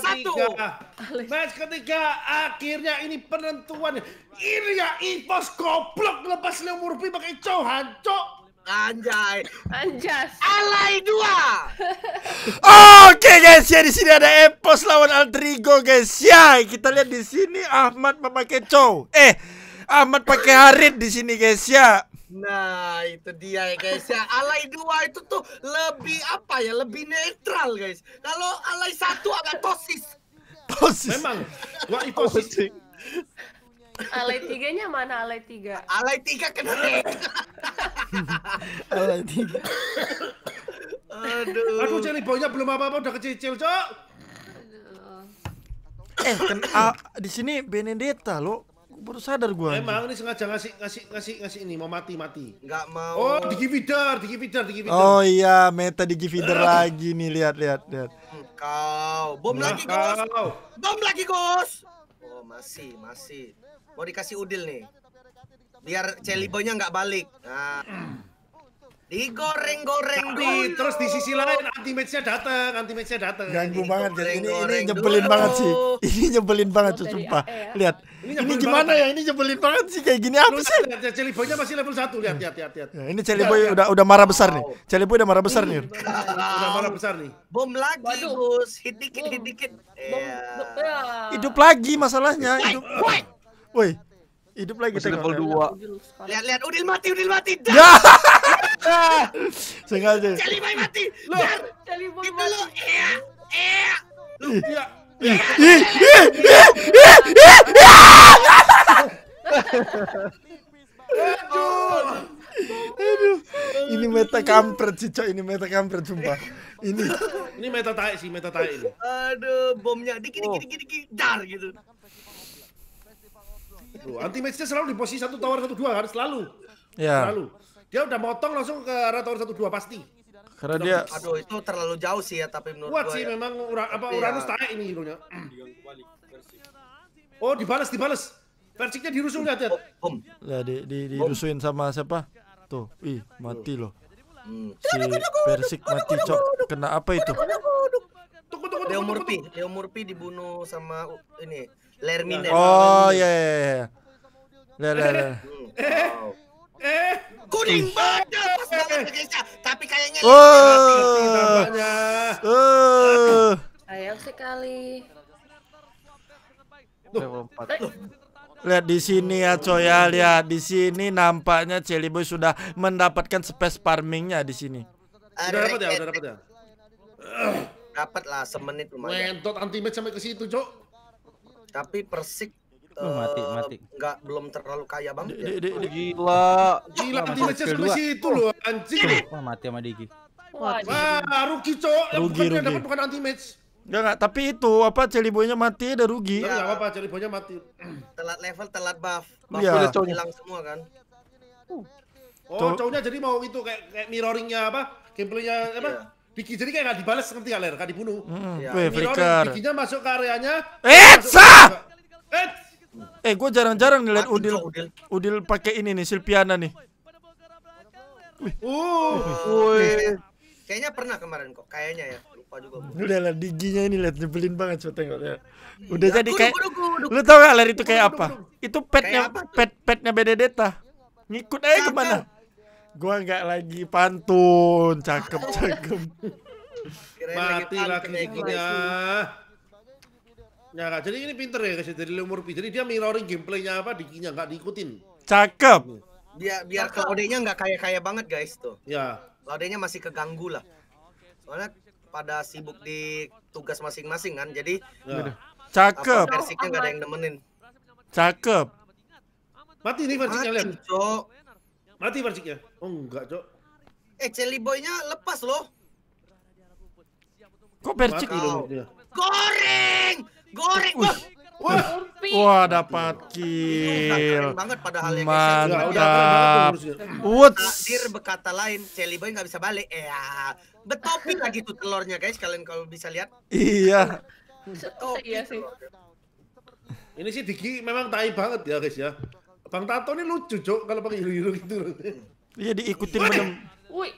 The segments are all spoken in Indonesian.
satu, Match ketiga akhirnya ini penentuan. Ini ya Ivos goblok lepas Leo Murphy pakai cow cok. Anjay. Anjas. Alay dua. Oke okay, guys, ya di sini ada Epos lawan Aldrigo guys. Ya, kita lihat di sini Ahmad memakai cow. Eh, Ahmad pakai Harit di sini guys ya. Nah, itu dia ya guys ya. Alay dua itu tuh lebih apa ya? Lebih netral guys. Kalau alay satu agak tosis. Tosis. Memang. Wah, itu tosis. Alay tiganya mana alay tiga? Alay tiga kena Alay tiga. Aduh. Aduh, jadi boynya belum apa-apa udah kecil, Cok. Eh, ken, a, ah, di sini Benedetta lo baru sadar gua. Emang ini sengaja ngasih ngasih ngasih ngasih ini mau mati mati. Enggak mau. Oh, di feeder, di feeder, di feeder. Oh iya, meta di feeder eh. lagi nih, lihat lihat lihat. Kau, bom nah, lagi, Gos. Bom lagi, Gos. Oh, masih, masih. Mau dikasih udil nih. Biar Celibonya nggak balik. Nah digoreng-goreng di terus di sisi lain anti matchnya datang anti matchnya datang ganggu banget jadi ini ini nyebelin dulu. banget sih ini nyebelin banget tuh sumpah ya. lihat ini, ini gimana banget. ya ini nyebelin banget sih kayak gini apa sih celiboynya masih level satu lihat lihat lihat lihat ya, ini celiboy udah udah marah besar nih celiboy udah marah besar nih udah marah besar nih bom lagi Waduh. bos hit dikit hit dikit iya. hidup lagi masalahnya hidup woi hidup lagi level dua. lihat lihat udil mati udil mati dah ya. ah, sengaja. Cali boy mati. Lo. Cali boy mati. Itu lu. Eh. Eh. Eh. Iya. Eh. Eh. Ini meta kampret sih, Cok. Ini meta kampret sumpah. Ini ini meta tai sih, meta tai ini. Aduh, bomnya dikit dikit oh. dikit dikit dar gitu. Tuh, anti matchnya selalu di posisi satu tawar satu dua kan selalu. Iya. Selalu. Dia udah motong langsung ke arah tower 12 pasti. Karena dia aduh itu terlalu jauh sih ya tapi menurut Kuat sih ya. memang ura, apa tapi Uranus ya. taek ini hero-nya. Oh, dibales dibales. Persiknya dirusuh lihat tuh? Om. Lah ya, di, di dirusuhin sama siapa? Tuh, ih mati loh. Si Persik mati cok. Kena apa itu? Tunggu tunggu Leo Murphy, Leo Murphy dibunuh sama ini Lermin. Ya. Oh iya iya iya. Eh. Eh. eh. Kuning banget pas banget Gesa, tapi kayaknya Oh. Oh. Ayo sekali. Lihat di sini ya coy ya, lihat di sini nampaknya Celiboy sudah mendapatkan space farmingnya di sini. Sudah dapat ya, sudah dapat ya. Dapat lah semenit lumayan. Mentot anti match sampai ke situ, Cok. Tapi Persik Uh, mati eh, mati. nggak belum terlalu kaya banget ya. Gila. Gila di Manchester di situ loh anjing. Wah mati sama Diki Wah, rugi cok. Rugi rugi. Bukan anti match. Enggak enggak, tapi itu apa Celiboynya mati ada rugi. Iya, ya, apa-apa Celiboynya mati. Telat level, telat buff. Iya. Buff ya. udah hilang semua kan. Uh. Oh, cowoknya jadi mau itu kayak kayak mirroringnya apa? Gameplaynya apa? Yeah. Diki jadi kayak gak dibalas nanti gak ler, gak dibunuh. Hmm. Yeah. Iya. Mirroring, Dikinya masuk ke areanya. Etsa! Eh, Eh, gue jarang-jarang nih liat Udil. Udil, pakai ini nih, Silviana nih. Uh, wih. Kayaknya pernah kemarin kok, kayaknya ya. Lupa juga. Udah lah, diginya ini liat nyebelin banget coba tengok ya. Udah ya, jadi kayak Lu tau gak lari itu kayak apa? Itu petnya pet petnya beda data Ngikut aja kemana? Gua nggak lagi pantun, cakep cakep. Mati lagi gitu. lakinya Ya, Kak. Jadi ini pinter ya, guys. Ya. Dari umur Jadi dia mirroring gameplaynya apa, dikinya nggak diikutin. Cakep. Dia biar kodenya nggak kaya-kaya banget, guys tuh. Ya. Kodenya masih keganggu lah. Soalnya pada sibuk di tugas masing-masing kan. Jadi ya. Cakep. versinya nggak ada yang nemenin. Cakep. Mati nih versiknya lihat. Cok. Mati versinya Oh, enggak, Cok. Eh, Jelly Boynya nya lepas loh. Kok percik Goreng! Goreng, bos. Wah, wah dapat kill. banget padahal yang Mantap. Woods. Dir berkata lain, Celi Boy nggak bisa balik. Ya, betopi lagi tuh telurnya guys. Kalian kalau bisa lihat. Iya. Iya sih. Ini sih Diki memang tai banget ya guys ya. Bang Tato ini lucu cok kalau pakai hiru-hiru gitu. Iya diikutin bener. Wih.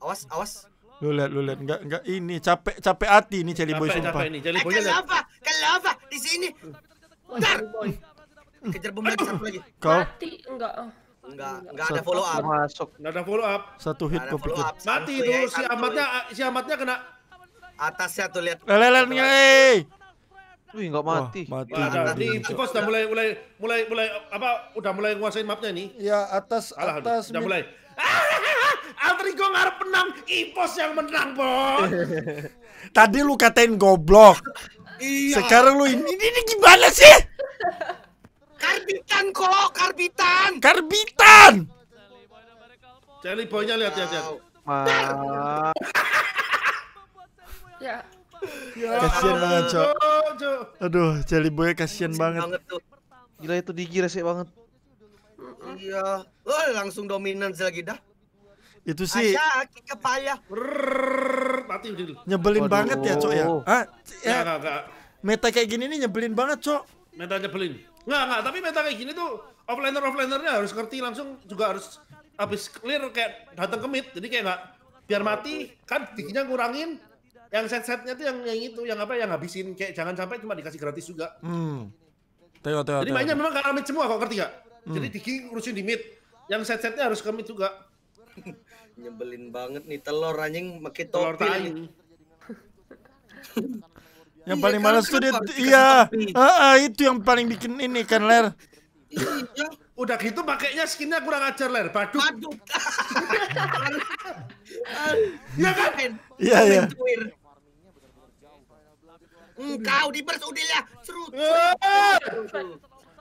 Awas, awas. Lu lihat, lu lihat, enggak, enggak ini capek, capek hati ini Jelly Boy sumpah. Capek ini Jelly Boy. Eh, Kalau apa di sini. Bentar. Kejar bom lagi satu lagi. Kau? Mati, enggak. Enggak, enggak ada follow up. Masuk. Enggak ada follow up. Satu hit kau pikir. Mati itu ya, si amatnya, ya. si amatnya kena atasnya tuh lihat. Lelen ngai. Wih, enggak mati. mati. Wah, ada, ini Cikos udah mulai mulai mulai mulai apa udah mulai nguasain mapnya nih. Ya, atas atas. Udah mulai. Ah! alter ego ngarep menang, Ipos yang menang, Bos. Tadi lu katain goblok. Iya. Sekarang lu ini, ini gimana sih? Karbitan kok, karbitan. Karbitan. Cari boynya lihat lihat Jan. ya. ya. Kasian banget, Cok. Aduh, Jelly Boy kasian banget. banget tuh. Gila itu digira sih banget. Iya. Oh, langsung dominan lagi dah. Itu sih. Ada kaki kepala. Mati dulu. Nyebelin Waduh. banget ya, Cok ya. Ah, ya. Meta kayak gini nih nyebelin banget, Cok. Meta nyebelin. nggak nggak tapi meta kayak gini tuh offliner offlinernya harus ngerti langsung juga harus habis clear kayak datang ke mid. Jadi kayak nggak biar mati kan tingginya ngurangin yang set-setnya tuh yang yang itu yang apa yang habisin kayak jangan sampai cuma dikasih gratis juga. Hmm. Tengok, tengok, Jadi mainnya memang karena mid semua kok ngerti gak? Hmm. Jadi tinggi ngurusin di mid. Yang set-setnya harus ke mid juga nyebelin banget nih telur anjing makin topi. Telur tadi yang paling iya, males tuh dia iya. Ah, ah, itu yang paling bikin ini kan ler. Iya. Udah gitu pakainya skinnya kurang ajar ler, padu Iya kan? Iya iya. Engkau di udilnya seru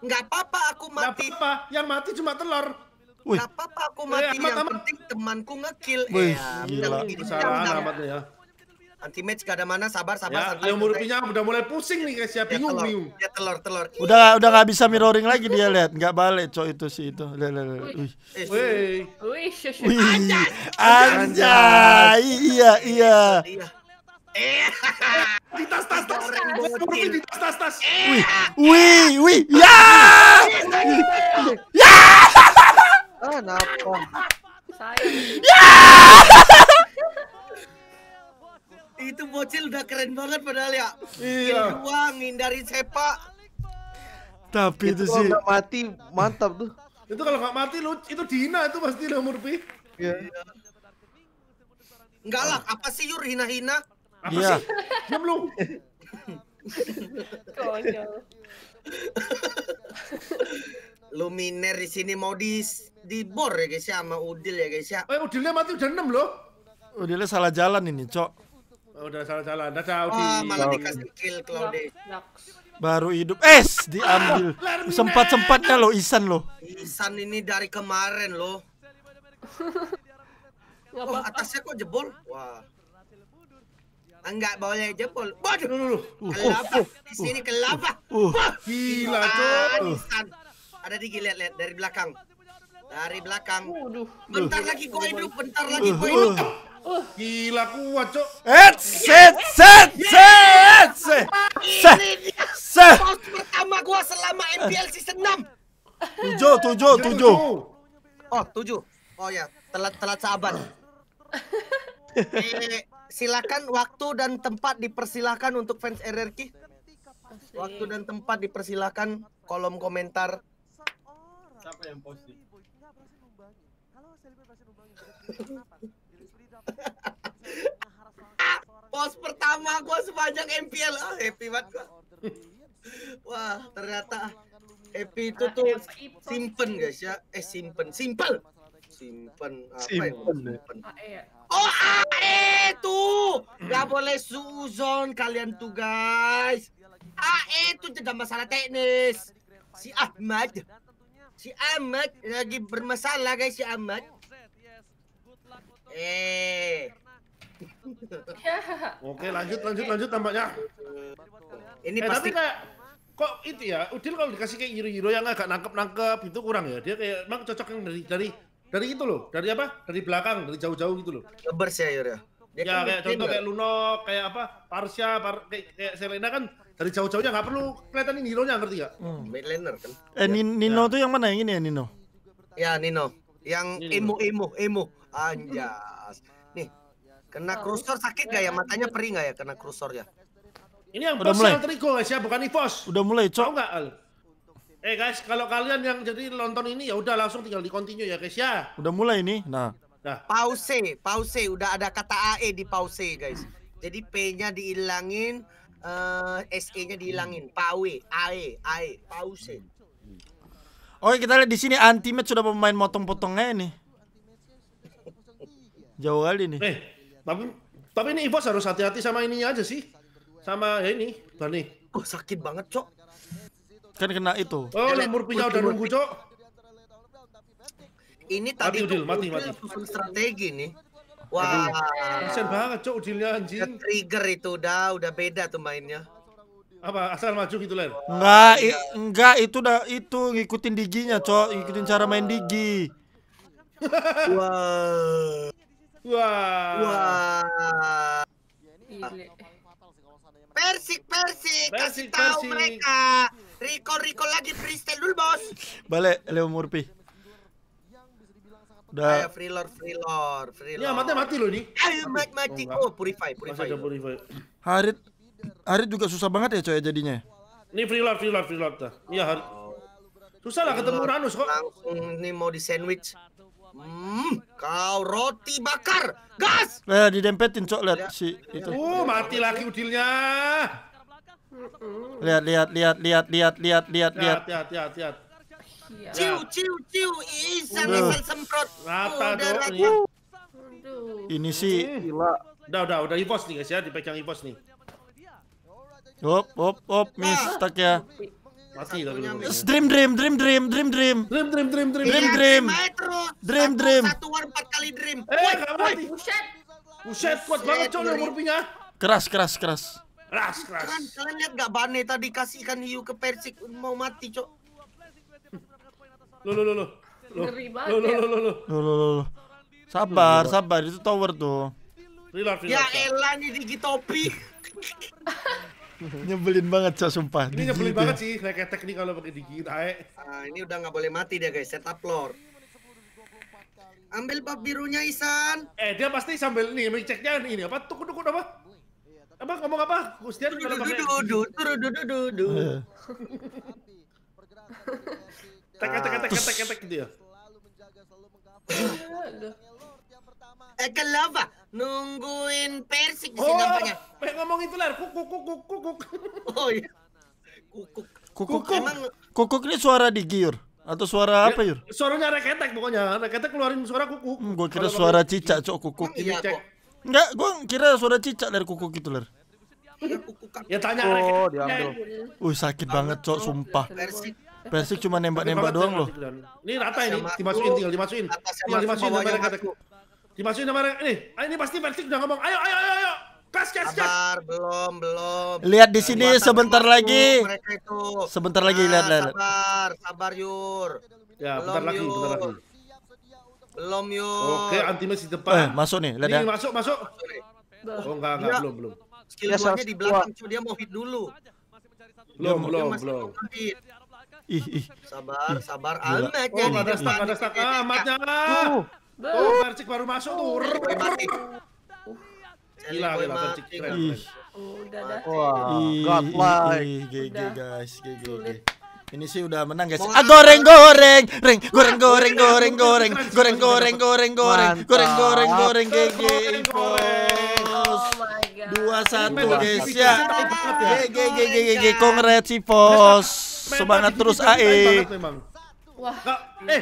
Enggak eh. apa-apa aku mati. apa-apa, yang mati cuma telur. Wih. Gak apa-apa aku eh, mati, eh, amat, yang amat. penting temanku ngekill. Wih, eh, gila, kesalahan amat ya. Anti match gak ada mana, sabar, sabar. Ya, yang murupinya udah mulai pusing nih guys, ya bingung, ya, bingung. Ya telur, telur. Udah udah gak bisa mirroring lagi dia lihat, gak balik cok itu sih itu. Lihat, lihat, lihat. Wih, wih, wih, anjay, anjay, iya, iya, iya. Eh, di tas tas tas, di tas tas tas. Eh. Wih, wih, wih, ya, ya. Ah, napong. Sayang. Yeah! Itu bocil udah keren banget padahal ya. Iya. Uang ngindari sepak. Tapi itu, itu sih. Kalau mati mantap tuh. itu kalau nggak mati lu itu Dina itu pasti lah Murpi. Iya. Enggak lah, apa sih Yur hina-hina? Apa iya. sih? Diam lu. Konyol. Luminer di sini mau di di bor ya guys ya sama Udil ya guys ya. Eh oh, Udilnya mati udah 6 loh. Udilnya salah jalan ini, Cok. Oh, udah salah jalan. Dadah Udil. Oh, malah dikasih kill deh. Baru hidup. es diambil. Ah, Sempat-sempatnya lo Isan lo. Isan ini dari kemarin lo. oh, atasnya kok jebol? Wah. Enggak ah, boleh jebol. Waduh. kelapa. Uh, uh, uh, di sini kelapa. Uh, uh. Wah, gila, Cok. Ah, Isan. Ada Digi lihat lihat dari belakang. Dari belakang. Waduh. Bentar lagi kau hidup, bentar lagi kau uh, uh, hidup. Uh. Gila kuat, Cok. Set, set set set set. Set. Pos pertama gua selama MPL season 6. Tujuh, tujuh, tujuh. Oh, tujuh. Oh ya, telat telat sahabat. eh, silakan waktu dan tempat dipersilahkan untuk fans RRQ. Waktu dan tempat dipersilahkan kolom komentar siapa yang posting enggak berhasil numbangin kalau selebriti berhasil numbangin kenapa selebriti dapat pos pertama gua sepanjang MPL ah happy banget gua wah ternyata happy itu tuh simpen guys ya eh simpen simple simpen apa ya? simpen. Ya? Ah, iya. Oh AE ah, eh, tuh nggak boleh suzon kalian tuh guys. AE ah, eh, tuh tidak masalah teknis. Si Ahmad si Ahmad lagi bermasalah guys si Ahmad. Eh. Oke, lanjut lanjut lanjut tampaknya. Ini eh, pasti tapi kok itu ya, Udil kalau dikasih kayak hero-hero yang agak nangkep-nangkep itu kurang ya. Dia kayak emang cocok yang dari dari dari itu loh, dari apa? Dari belakang, dari jauh-jauh gitu loh. Bersayur ya, ya. Dia ya kan kayak contoh kayak Luno, kayak apa, Parsha, par, kayak, kayak Selena kan dari jauh-jauhnya nggak perlu kelihatan ini hero-nya ngerti gak? Hmm. Mid laner kan. Eh ya. Nino ya. tuh yang mana yang ini ya Nino? Ya Nino, yang emo emo emo anjas. Nih, kena krusor sakit gak ya matanya perih gak ya kena krusor ya? Ini yang udah mulai. Trigo guys ya, bukan Ivos. Udah mulai, cok. Tahu Al? Eh guys, kalau kalian yang jadi nonton ini ya udah langsung tinggal di continue ya guys ya. Udah mulai ini, Nah. Nah. Pause, pause. Udah ada kata AE di pause, guys. Jadi P-nya dihilangin, uh, eh, SE-nya dihilangin. pause AE, AE, pause. Oke, kita lihat di sini Antimate sudah pemain motong-potongnya ini. Jauh kali nih. Eh, tapi tapi ini Ivos harus hati-hati sama ininya aja sih. Sama ya ini, Bani. Kok oh, sakit banget, Cok. Kan kena itu. Oh, lemur pisau udah nunggu, Cok. Ini mati, tadi Udil, mati, mati. susun strategi nih. Wah, kasian banget cok Udilnya anjing. Ke trigger itu udah udah beda tuh mainnya. Apa asal maju gitu Len? Enggak, enggak itu udah itu ngikutin diginya, cok, ngikutin cara main digi. Wah. Wah. Wah. Persik, Persik, kasih tahu mereka. Rico, Rico lagi freestyle dulu, Bos. Balik Leo Murphy. Udah. Kayak freelor, freelor, freelor. Ini amatnya mati loh nih. Ayo mati, mati. Oh, oh, purify, purify. Masih purify. Harit, Harit juga susah banget ya coy ya jadinya. Ini free freelor, free Iya Harit. Susah lah ketemu Ranus kok. Langsung ini mau di sandwich. Hmm, kau roti bakar. Gas. Eh, didempetin cok lihat ya. si itu. Oh, mati lagi udilnya. Lihat, lihat, lihat, lihat, lihat, lihat, lihat, lihat. Lihat, lihat, lihat, lihat ciu iya. Ciu ciu ciu isan isan semprot. Rata dong. Ini. Iya. ini sih eh, gila. Udah udah udah nih guys ya, dipegang Ivos nih. Hop hop hop ah. miss stuck ya. Mati dulu. Dream dream dream dream dream dream. Dream dream dream dream. Iya, dream dream. Dream dream. Satu war empat kali dream. Eh, mati. Buset. Buset kuat banget dream murpinya. Keras keras keras. Keras keras. Kalian, dream lihat gak Bane tadi dream dream hiu ke Persik mau mati cok lo lo lo lo Sabar, sabar itu tower tuh. Reload, reload, ya elah ini gigi topi. nyebelin banget cok sumpah ini nyebelin dia. banget sih kayak attack nih kalau pakai digi ae uh, ah, ini udah nggak boleh mati dia guys setup floor ambil bab birunya Isan eh dia pasti sambil nih ceknya ini apa tuh kudu apa apa ngomong apa Gustian kalau pakai dudu dudu dudu dudu eh. Tek tek tek tek tek gitu ya. Agak lama eh, nungguin persik di sini oh, nampaknya. Pengen ngomong itu lah, kukuk kukuk kukuk. Oh iya. Kukuk. Kukuk. Emang... Kukuk ini suara digiur atau suara apa yur? Ya, suaranya reketek pokoknya, reketek keluarin suara kukuk. Hmm, gue kira suara cicak cok kukuk. Ini iya, iya, cek. Enggak, Gue kira suara cicak dari kukuk itu ler. Iya, ya tanya oh, diambil. Uh sakit banget cok, sumpah. Persik Persik cuma nembak-nembak doang loh. Ini rata ini, dimasukin tinggal dimasukin. Tinggal dimasukin sama mereka. Dimasukin sama mereka. Nih, ah, ini pasti Persik udah ngomong, ayo ayo ayo ayo. Kas, kas, kas. Sabar, belum, belum. Lihat di sini sebentar lagi. Sebentar lagi lihat, lihat. Sabar, sabar Yur. Ya, bentar lagi, bentar lagi. Belum Yur. Oke, anti masih depan. Eh, masuk nih, lihat ya. masuk, masuk. Oh, enggak, enggak, iya. belum, belum. Skill 2 di belakang, cuma dia mau hit dulu. Belum, belum, belum ih ih. Sabar, sabar amat ya. Oh, ada stak, ada stak amatnya. Tuh. Oh Persik baru masuk tuh. Gila, gila Persik keren. Udah dah. Wah, god like. GG guys, GG. Ini sih udah menang guys. Ah goreng goreng, reng goreng goreng goreng goreng goreng goreng goreng goreng goreng goreng goreng goreng goreng Dua satu goreng goreng goreng goreng goreng goreng si pos. Semangat terus ae. Wah. eh